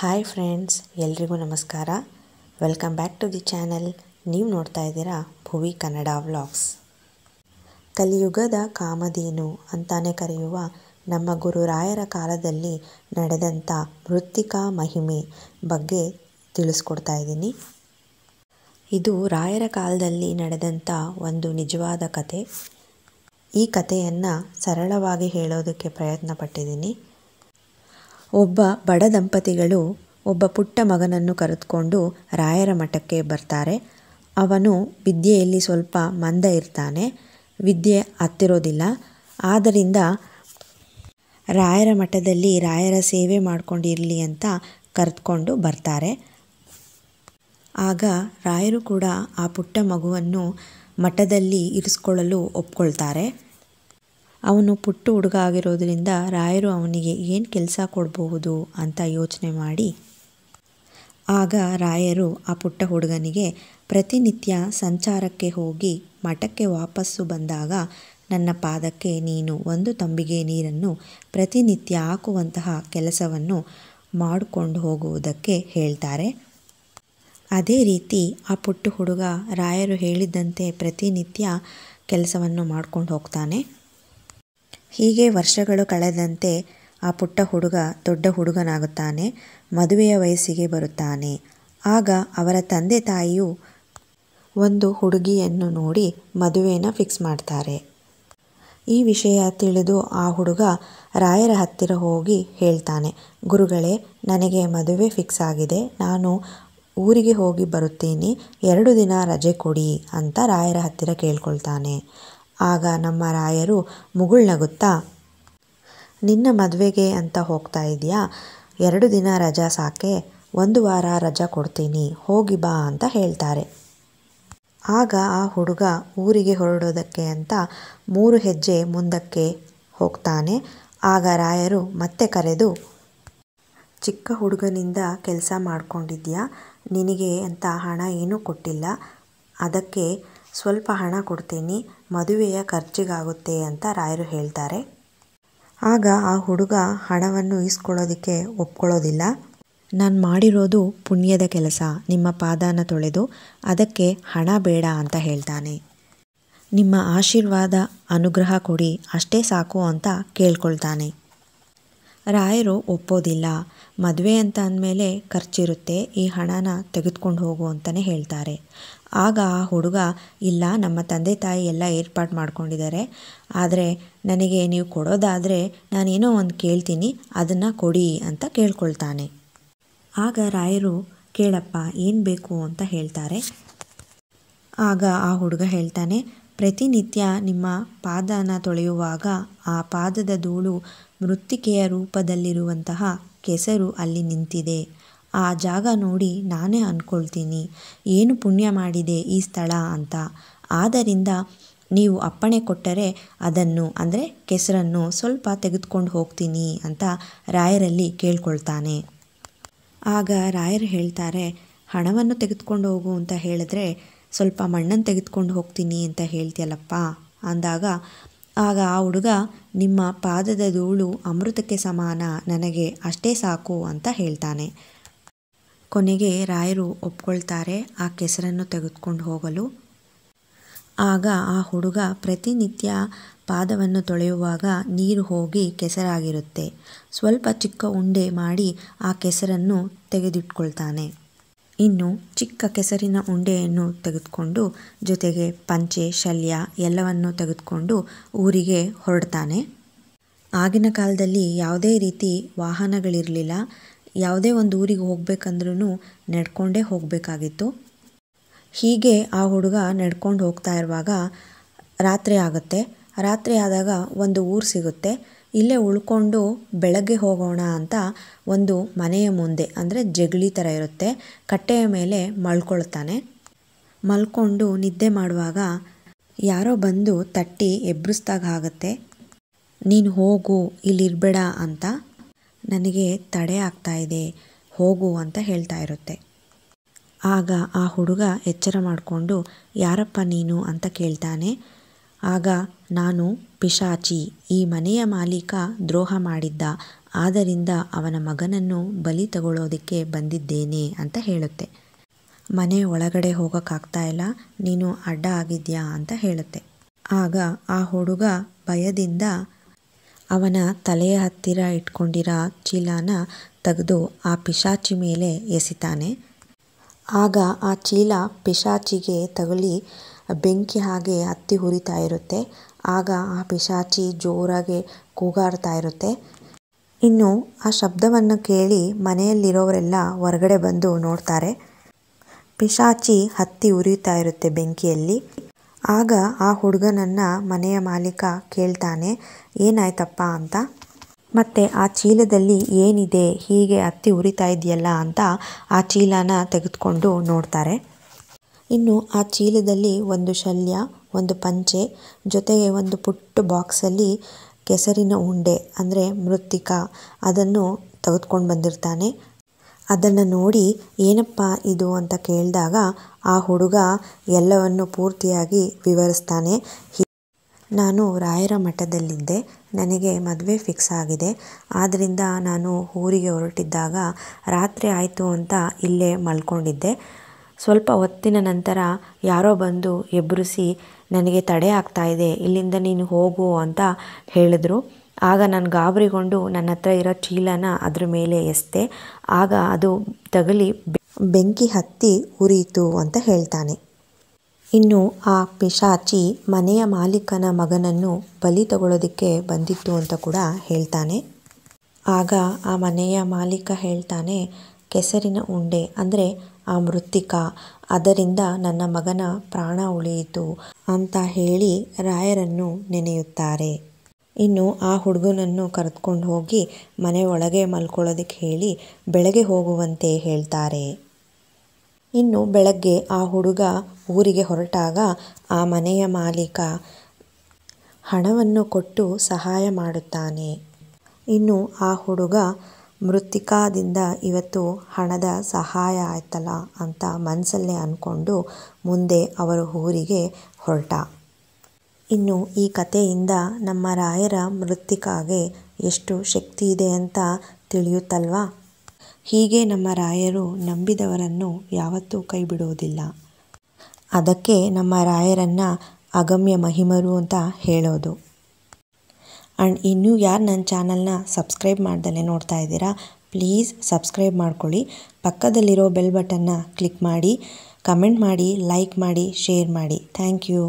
hi friends ಎಲ್ರಿಗೂ ನಮಸ್ಕಾರ welcome back to the channel ನೀವು ನೋಡ್ತಾ ಇದ್ದೀರಾ ಭುವಿ ಕನ್ನಡ ವ್ಲಾಗ್ಸ್ ಕಲಿಯುಗದ ಕಾಮಧೇನು ಅಂತಾನೆ ಕರೆಯುವ ನಮ್ಮ ಗುರುರಾಯರ ಕಾಲದಲ್ಲಿ ನಡೆದಂಥ ಮೃತ್ತಿಕಾ ಮಹಿಮೆ ಬಗ್ಗೆ ತಿಳಿಸ್ಕೊಡ್ತಾ ಇದ್ದೀನಿ ಇದು ರಾಯರ ಕಾಲದಲ್ಲಿ ನಡೆದಂಥ ಒಂದು ನಿಜವಾದ ಕತೆ ಈ ಕಥೆಯನ್ನು ಸರಳವಾಗಿ ಹೇಳೋದಕ್ಕೆ ಪ್ರಯತ್ನ ಪಟ್ಟಿದ್ದೀನಿ ಒಬ್ಬ ಬಡ ದಂಪತಿಗಳು ಒಬ್ಬ ಪುಟ್ಟ ಮಗನನ್ನು ಕರೆದುಕೊಂಡು ರಾಯರ ಮಠಕ್ಕೆ ಬರ್ತಾರೆ ಅವನು ವಿದ್ಯೆಯಲ್ಲಿ ಸ್ವಲ್ಪ ಮಂದ ಇರ್ತಾನೆ ವಿದ್ಯೆ ಹತ್ತಿರೋದಿಲ್ಲ ಆದ್ದರಿಂದ ರಾಯರ ಮಠದಲ್ಲಿ ರಾಯರ ಸೇವೆ ಮಾಡ್ಕೊಂಡಿರಲಿ ಅಂತ ಕರೆದುಕೊಂಡು ಬರ್ತಾರೆ ಆಗ ರಾಯರು ಕೂಡ ಆ ಪುಟ್ಟ ಮಗುವನ್ನು ಮಠದಲ್ಲಿ ಇರಿಸ್ಕೊಳ್ಳಲು ಒಪ್ಕೊಳ್ತಾರೆ ಅವನು ಪುಟ್ಟ ಹುಡುಗ ಆಗಿರೋದರಿಂದ ರಾಯರು ಅವನಿಗೆ ಏನು ಕೆಲಸ ಕೊಡಬಹುದು ಅಂತ ಯೋಚನೆ ಮಾಡಿ ಆಗ ರಾಯರು ಆ ಪುಟ್ಟ ಹುಡುಗನಿಗೆ ಪ್ರತಿನಿತ್ಯ ಸಂಚಾರಕ್ಕೆ ಹೋಗಿ ಮಠಕ್ಕೆ ವಾಪಸ್ಸು ಬಂದಾಗ ನನ್ನ ಪಾದಕ್ಕೆ ನೀನು ಒಂದು ತಂಬಿಗೆ ನೀರನ್ನು ಪ್ರತಿನಿತ್ಯ ಹಾಕುವಂತಹ ಕೆಲಸವನ್ನು ಮಾಡಿಕೊಂಡು ಹೋಗುವುದಕ್ಕೆ ಹೇಳ್ತಾರೆ ಅದೇ ರೀತಿ ಆ ಪುಟ್ಟ ಹುಡುಗ ರಾಯರು ಹೇಳಿದ್ದಂತೆ ಪ್ರತಿನಿತ್ಯ ಕೆಲಸವನ್ನು ಮಾಡ್ಕೊಂಡು ಹೋಗ್ತಾನೆ ಹೀಗೆ ವರ್ಷಗಳು ಕಳೆದಂತೆ ಆ ಪುಟ್ಟ ಹುಡುಗ ದೊಡ್ಡ ಹುಡುಗನಾಗುತ್ತಾನೆ ಮದುವೆಯ ವಯಸ್ಸಿಗೆ ಬರುತ್ತಾನೆ ಆಗ ಅವರ ತಂದೆ ತಾಯಿಯು ಒಂದು ಹುಡುಗಿಯನ್ನು ನೋಡಿ ಮದುವೆಯನ್ನು ಫಿಕ್ಸ್ ಮಾಡ್ತಾರೆ ಈ ವಿಷಯ ತಿಳಿದು ಆ ಹುಡುಗ ರಾಯರ ಹತ್ತಿರ ಹೋಗಿ ಹೇಳ್ತಾನೆ ಗುರುಗಳೇ ನನಗೆ ಮದುವೆ ಫಿಕ್ಸ್ ಆಗಿದೆ ನಾನು ಊರಿಗೆ ಹೋಗಿ ಬರುತ್ತೀನಿ ಎರಡು ದಿನ ರಜೆ ಕೊಡಿ ಅಂತ ರಾಯರ ಹತ್ತಿರ ಕೇಳ್ಕೊಳ್ತಾನೆ ಆಗ ನಮ್ಮ ರಾಯರು ಮುಗುಳ್ನಗುತ್ತಾ ನಿನ್ನ ಮದುವೆಗೆ ಅಂತ ಹೋಗ್ತಾ ಇದೆಯಾ ಎರಡು ದಿನ ರಜಾ ಸಾಕೆ ಒಂದು ವಾರ ರಜಾ ಕೊಡ್ತೀನಿ ಹೋಗಿ ಬಾ ಅಂತ ಹೇಳ್ತಾರೆ ಆಗ ಆ ಹುಡುಗ ಊರಿಗೆ ಹೊರಡೋದಕ್ಕೆ ಅಂತ ಮೂರು ಹೆಜ್ಜೆ ಮುಂದಕ್ಕೆ ಹೋಗ್ತಾನೆ ಆಗ ರಾಯರು ಮತ್ತೆ ಕರೆದು ಚಿಕ್ಕ ಹುಡುಗನಿಂದ ಕೆಲಸ ಮಾಡ್ಕೊಂಡಿದ್ಯಾ ನಿನಗೆ ಅಂತ ಹಣ ಏನೂ ಕೊಟ್ಟಿಲ್ಲ ಅದಕ್ಕೆ ಸ್ವಲ್ಪ ಹಣ ಕೊಡ್ತೀನಿ ಮದುವೆಯ ಖರ್ಚಿಗಾಗುತ್ತೆ ಅಂತ ರಾಯರು ಹೇಳ್ತಾರೆ ಆಗ ಆ ಹುಡುಗ ಹಣವನ್ನು ಈಸ್ಕೊಳ್ಳೋದಕ್ಕೆ ಒಪ್ಕೊಳ್ಳೋದಿಲ್ಲ ನಾನು ಮಾಡಿರೋದು ಪುಣ್ಯದ ಕೆಲಸ ನಿಮ್ಮ ಪಾದಾನ ತೊಳೆದು ಅದಕ್ಕೆ ಹಣ ಬೇಡ ಅಂತ ಹೇಳ್ತಾನೆ ನಿಮ್ಮ ಆಶೀರ್ವಾದ ಅನುಗ್ರಹ ಕೊಡಿ ಅಷ್ಟೇ ಸಾಕು ಅಂತ ಕೇಳ್ಕೊಳ್ತಾನೆ ರಾಯರು ಒಪ್ಪೋದಿಲ್ಲ ಮದುವೆ ಅಂತ ಅಂದಮೇಲೆ ಖರ್ಚಿರುತ್ತೆ ಈ ಹಣನ ತೆಗೆದುಕೊಂಡು ಹೋಗು ಅಂತಲೇ ಹೇಳ್ತಾರೆ ಆಗ ಆ ಹುಡುಗ ಇಲ್ಲ ನಮ್ಮ ತಂದೆ ತಾಯಿ ಎಲ್ಲ ಏರ್ಪಾಡು ಮಾಡ್ಕೊಂಡಿದ್ದಾರೆ ಆದರೆ ನನಗೆ ನೀವು ಕೊಡೋದಾದರೆ ನಾನೇನೋ ಒಂದು ಕೇಳ್ತೀನಿ ಅದನ್ನು ಕೊಡಿ ಅಂತ ಕೇಳ್ಕೊಳ್ತಾನೆ ಆಗ ರಾಯರು ಕೇಳಪ್ಪ ಏನು ಬೇಕು ಅಂತ ಹೇಳ್ತಾರೆ ಆಗ ಆ ಹುಡುಗ ಹೇಳ್ತಾನೆ ಪ್ರತಿನಿತ್ಯ ನಿಮ್ಮ ಪಾದನ ತೊಳೆಯುವಾಗ ಆ ಪಾದದ ಧೂಳು ಮೃತ್ತಿಕೆಯ ರೂಪದಲ್ಲಿರುವಂತಹ ಕೆಸರು ಅಲ್ಲಿ ನಿಂತಿದೆ ಆ ಜಾಗ ನೋಡಿ ನಾನೇ ಅಂದ್ಕೊಳ್ತೀನಿ ಏನು ಪುಣ್ಯ ಮಾಡಿದೆ ಈ ಸ್ಥಳ ಅಂತ ಆದ್ದರಿಂದ ನೀವು ಅಪ್ಪಣೆ ಕೊಟ್ಟರೆ ಅದನ್ನು ಅಂದರೆ ಕೆಸರನ್ನು ಸ್ವಲ್ಪ ತೆಗೆದುಕೊಂಡು ಹೋಗ್ತೀನಿ ಅಂತ ರಾಯರಲ್ಲಿ ಕೇಳ್ಕೊಳ್ತಾನೆ ಆಗ ರಾಯರು ಹೇಳ್ತಾರೆ ಹಣವನ್ನು ತೆಗೆದುಕೊಂಡು ಹೋಗು ಅಂತ ಹೇಳಿದ್ರೆ ಸ್ವಲ್ಪ ಮಣ್ಣನ್ನು ತೆಗೆದುಕೊಂಡು ಹೋಗ್ತೀನಿ ಅಂತ ಹೇಳ್ತೀಯಲ್ಲಪ್ಪ ಅಂದಾಗ ಆಗ ಆ ಹುಡುಗ ನಿಮ್ಮ ಪಾದದ ಧೂಳು ಅಮೃತಕ್ಕೆ ಸಮಾನ ನನಗೆ ಅಷ್ಟೇ ಸಾಕು ಅಂತ ಹೇಳ್ತಾನೆ ಕೊನೆಗೆ ರಾಯರು ಒಪ್ಕೊಳ್ತಾರೆ ಆ ಕೆಸರನ್ನು ತೆಗೆದುಕೊಂಡು ಹೋಗಲು ಆಗ ಆ ಹುಡುಗ ಪ್ರತಿನಿತ್ಯ ಪಾದವನ್ನು ತೊಳೆಯುವಾಗ ನೀರು ಹೋಗಿ ಕೆಸರಾಗಿರುತ್ತೆ ಸ್ವಲ್ಪ ಚಿಕ್ಕ ಉಂಡೆ ಮಾಡಿ ಆ ಕೆಸರನ್ನು ತೆಗೆದಿಟ್ಕೊಳ್ತಾನೆ ಇನ್ನು ಚಿಕ್ಕ ಕೆಸರಿನ ಉಂಡೆಯನ್ನು ತೆಗೆದುಕೊಂಡು ಜೊತೆಗೆ ಪಂಚೆ ಶಲ್ಯ ಎಲ್ಲವನ್ನು ತೆಗೆದುಕೊಂಡು ಊರಿಗೆ ಹೊರಡ್ತಾನೆ ಆಗಿನ ಕಾಲದಲ್ಲಿ ಯಾವುದೇ ರೀತಿ ವಾಹನಗಳಿರಲಿಲ್ಲ ಯಾವುದೇ ಒಂದು ಊರಿಗೆ ಹೋಗಬೇಕಂದ್ರೂ ನಡ್ಕೊಂಡೇ ಹೋಗಬೇಕಾಗಿತ್ತು ಹೀಗೆ ಆ ಹುಡುಗ ನಡ್ಕೊಂಡು ಹೋಗ್ತಾ ಇರುವಾಗ ರಾತ್ರಿ ಆಗುತ್ತೆ ರಾತ್ರಿ ಆದಾಗ ಒಂದು ಊರು ಸಿಗುತ್ತೆ ಇಲ್ಲೇ ಉಳ್ಕೊಂಡು ಬೆಳಗ್ಗೆ ಹೋಗೋಣ ಅಂತ ಒಂದು ಮನೆಯ ಮುಂದೆ ಅಂದರೆ ಜಗಲಿ ಥರ ಇರುತ್ತೆ ಕಟ್ಟೆಯ ಮೇಲೆ ಮಲ್ಕೊಳ್ತಾನೆ ಮಲ್ಕೊಂಡು ನಿದ್ದೆ ಮಾಡುವಾಗ ಯಾರೋ ಬಂದು ತಟ್ಟಿ ಎಬ್ಬಿಸ್ದಾಗ ಆಗುತ್ತೆ ನೀನು ಹೋಗು ಇಲ್ಲಿರಬೇಡ ಅಂತ ನನಗೆ ತಡೆ ಆಗ್ತಾ ಇದೆ ಹೋಗು ಅಂತ ಹೇಳ್ತಾ ಇರುತ್ತೆ ಆಗ ಆ ಹುಡುಗ ಎಚ್ಚರ ಮಾಡಿಕೊಂಡು ಯಾರಪ್ಪ ನೀನು ಅಂತ ಕೇಳ್ತಾನೆ ಆಗ ನಾನು ಪಿಶಾಚಿ ಈ ಮನೆಯ ಮಾಲೀಕ ದ್ರೋಹ ಮಾಡಿದ್ದ ಆದ್ದರಿಂದ ಅವನ ಮಗನನ್ನು ಬಲಿ ತಗೊಳ್ಳೋದಕ್ಕೆ ಬಂದಿದ್ದೇನೆ ಅಂತ ಹೇಳುತ್ತೆ ಮನೆ ಒಳಗಡೆ ಹೋಗೋಕ್ಕಾಗ್ತಾ ಇಲ್ಲ ನೀನು ಅಡ್ಡ ಆಗಿದ್ಯಾ ಅಂತ ಹೇಳುತ್ತೆ ಆಗ ಆ ಹುಡುಗ ಭಯದಿಂದ ಅವನ ತಲೆಯ ಹತ್ತಿರ ಇಟ್ಕೊಂಡಿರೋ ಚೀಲನ ತೆಗೆದು ಆ ಪಿಶಾಚಿ ಮೇಲೆ ಎಸಿತಾನೆ ಆಗ ಆ ಚೀಲ ಪಿಶಾಚಿಗೆ ತಗುಲಿ ಬೆಂಕಿ ಹಾಗೆ ಹತ್ತಿ ಉರಿತಾ ಇರುತ್ತೆ ಆಗ ಆ ಪಿಶಾಚಿ ಜೋರಾಗಿ ಕೂಗಾಡ್ತಾ ಇರುತ್ತೆ ಇನ್ನು ಆ ಶಬ್ದವನ್ನು ಕೇಳಿ ಮನೆಯಲ್ಲಿರೋರೆಲ್ಲ ಹೊರಗಡೆ ಬಂದು ನೋಡ್ತಾರೆ ಪಿಶಾಚಿ ಹತ್ತಿ ಉರಿಯುತ್ತಾ ಇರುತ್ತೆ ಬೆಂಕಿಯಲ್ಲಿ ಆಗ ಆ ಹುಡುಗನನ್ನು ಮನೆಯ ಮಾಲೀಕ ಕೇಳ್ತಾನೆ ಏನಾಯ್ತಪ್ಪ ಅಂತ ಮತ್ತು ಆ ಚೀಲದಲ್ಲಿ ಏನಿದೆ ಹೀಗೆ ಹತ್ತಿ ಉರಿತಾ ಇದೆಯಲ್ಲ ಅಂತ ಆ ಚೀಲನ ತೆಗೆದುಕೊಂಡು ನೋಡ್ತಾರೆ ಇನ್ನು ಆ ಚೀಲದಲ್ಲಿ ಒಂದು ಶಲ್ಯ ಒಂದು ಪಂಚೆ ಜೊತೆಗೆ ಒಂದು ಪುಟ್ಟ ಬಾಕ್ಸಲ್ಲಿ ಕೆಸರಿನ ಉಂಡೆ ಅಂದರೆ ಮೃತ್ತಿಕ ಅದನ್ನು ತೆಗೆದುಕೊಂಡು ಬಂದಿರ್ತಾನೆ ಅದನ್ನು ನೋಡಿ ಏನಪ್ಪ ಇದು ಅಂತ ಕೇಳಿದಾಗ ಆ ಹುಡುಗ ಎಲ್ಲವನ್ನು ಪೂರ್ತಿಯಾಗಿ ವಿವರಿಸ್ತಾನೆ ನಾನು ರಾಯರ ಮಠದಲ್ಲಿದ್ದೆ ನನಗೆ ಮದುವೆ ಫಿಕ್ಸ್ ಆಗಿದೆ ಆದ್ದರಿಂದ ನಾನು ಊರಿಗೆ ಹೊರಟಿದ್ದಾಗ ರಾತ್ರಿ ಆಯಿತು ಅಂತ ಇಲ್ಲೇ ಮಲ್ಕೊಂಡಿದ್ದೆ ಸ್ವಲ್ಪ ಹೊತ್ತಿನ ನಂತರ ಯಾರೋ ಬಂದು ಎಬ್ಬರಿಸಿ ನನಗೆ ತಡೆ ಆಗ್ತಾ ಇದೆ ಇಲ್ಲಿಂದ ನೀನು ಹೋಗು ಅಂತ ಹೇಳಿದ್ರು ಆಗ ನಾನು ಗಾಬರಿಗೊಂಡು ನನ್ನ ಹತ್ರ ಇರೋ ಚೀಲನ ಅದ್ರ ಮೇಲೆ ಎಸ್ತೆ ಆಗ ಅದು ತಗಲಿ ಬೆಂಕಿ ಹತ್ತಿ ಉರಿಯಿತು ಅಂತ ಹೇಳ್ತಾನೆ ಇನ್ನು ಆ ಪಿಶಾಚಿ ಮನೆಯ ಮಾಲೀಕನ ಮಗನನ್ನು ಬಲಿ ತಗೊಳ್ಳೋದಕ್ಕೆ ಬಂದಿತ್ತು ಅಂತ ಕೂಡ ಹೇಳ್ತಾನೆ ಆಗ ಆ ಮನೆಯ ಮಾಲೀಕ ಹೇಳ್ತಾನೆ ಕೆಸರಿನ ಉಂಡೆ ಅಂದರೆ ಆ ಮೃತ್ತಿಕ ಅದರಿಂದ ನನ್ನ ಮಗನ ಪ್ರಾಣ ಉಳಿಯಿತು ಅಂತ ಹೇಳಿ ರಾಯರನ್ನು ನೆನೆಯುತ್ತಾರೆ ಇನ್ನು ಆ ಹುಡುಗನನ್ನು ಕರೆದುಕೊಂಡು ಹೋಗಿ ಮನೆ ಒಳಗೆ ಮಲ್ಕೊಳ್ಳೋದಕ್ಕೆ ಹೇಳಿ ಬೆಳಗ್ಗೆ ಹೋಗುವಂತೆ ಹೇಳ್ತಾರೆ ಇನ್ನು ಬೆಳಗ್ಗೆ ಆ ಹುಡುಗ ಊರಿಗೆ ಹೊರಟಾಗ ಆ ಮನೆಯ ಮಾಲೀಕ ಹಣವನ್ನು ಕೊಟ್ಟು ಸಹಾಯ ಮಾಡುತ್ತಾನೆ ಇನ್ನು ಆ ಹುಡುಗ ಮೃತ್ತಿಕಾದಿಂದ ಇವತ್ತು ಹಣದ ಸಹಾಯ ಆಯ್ತಲ್ಲ ಅಂತ ಮನಸಲ್ಲೇ ಅಂದ್ಕೊಂಡು ಮುಂದೆ ಅವರು ಊರಿಗೆ ಹೊರಟ ಇನ್ನು ಈ ಕಥೆಯಿಂದ ನಮ್ಮ ರಾಯರ ಮೃತ್ತಿಕಾಗೆ ಎಷ್ಟು ಶಕ್ತಿ ಇದೆ ಅಂತ ತಿಳಿಯುತ್ತಲ್ವಾ ಹೀಗೆ ನಮ್ಮ ರಾಯರು ನಂಬಿದವರನ್ನು ಯಾವತ್ತೂ ಕೈ ಬಿಡುವುದಿಲ್ಲ ಅದಕ್ಕೆ ನಮ್ಮ ರಾಯರನ್ನು ಅಗಮ್ಯ ಮಹಿಮರು ಅಂತ ಹೇಳೋದು ಆ್ಯಂಡ್ ಇನ್ನೂ ಯಾರು ನನ್ನ ಚಾನಲ್ನ ಸಬ್ಸ್ಕ್ರೈಬ್ ಮಾಡ್ದಲೇ ನೋಡ್ತಾ ಇದ್ದೀರಾ ಪ್ಲೀಸ್ ಸಬ್ಸ್ಕ್ರೈಬ್ ಮಾಡ್ಕೊಳ್ಳಿ ಪಕ್ಕದಲ್ಲಿರೋ ಬೆಲ್ ಬಟನ್ನ ಕ್ಲಿಕ್ ಮಾಡಿ ಕಮೆಂಟ್ ಮಾಡಿ ಲೈಕ್ ಮಾಡಿ ಶೇರ್ ಮಾಡಿ ಥ್ಯಾಂಕ್ ಯು